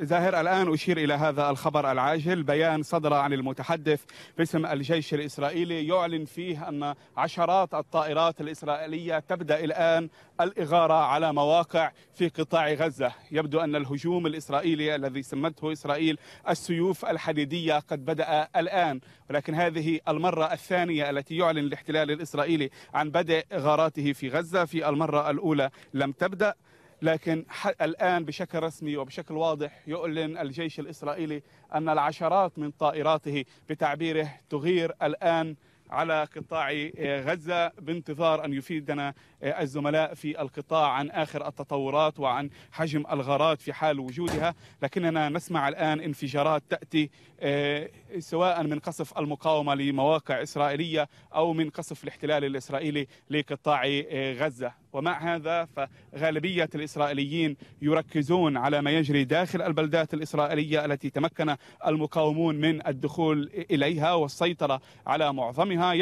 زاهر الآن أشير إلى هذا الخبر العاجل بيان صدر عن المتحدث باسم الجيش الإسرائيلي يعلن فيه أن عشرات الطائرات الإسرائيلية تبدأ الآن الإغارة على مواقع في قطاع غزة يبدو أن الهجوم الإسرائيلي الذي سمته إسرائيل السيوف الحديدية قد بدأ الآن ولكن هذه المرة الثانية التي يعلن الاحتلال الإسرائيلي عن بدء إغاراته في غزة في المرة الأولى لم تبدأ لكن الآن بشكل رسمي وبشكل واضح يعلن الجيش الإسرائيلي أن العشرات من طائراته بتعبيره تغير الآن على قطاع آه، غزة بانتظار أن يفيدنا آه، الزملاء في القطاع عن آخر التطورات وعن حجم الغارات في حال وجودها لكننا نسمع الآن انفجارات تأتي آه، سواء من قصف المقاومة لمواقع إسرائيلية أو من قصف الاحتلال الإسرائيلي لقطاع غزة ومع هذا فغالبية الإسرائيليين يركزون على ما يجري داخل البلدات الإسرائيلية التي تمكن المقاومون من الدخول إليها والسيطرة على معظمها